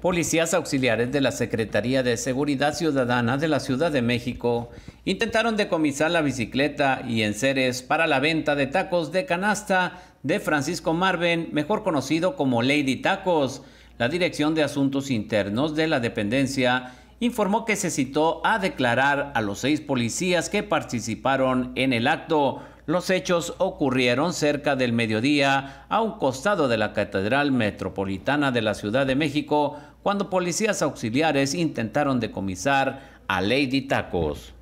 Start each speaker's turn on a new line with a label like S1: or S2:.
S1: Policías auxiliares de la Secretaría de Seguridad Ciudadana de la Ciudad de México intentaron decomisar la bicicleta y enseres para la venta de tacos de canasta de Francisco Marven, mejor conocido como Lady Tacos. La Dirección de Asuntos Internos de la dependencia informó que se citó a declarar a los seis policías que participaron en el acto los hechos ocurrieron cerca del mediodía a un costado de la Catedral Metropolitana de la Ciudad de México cuando policías auxiliares intentaron decomisar a Lady Tacos.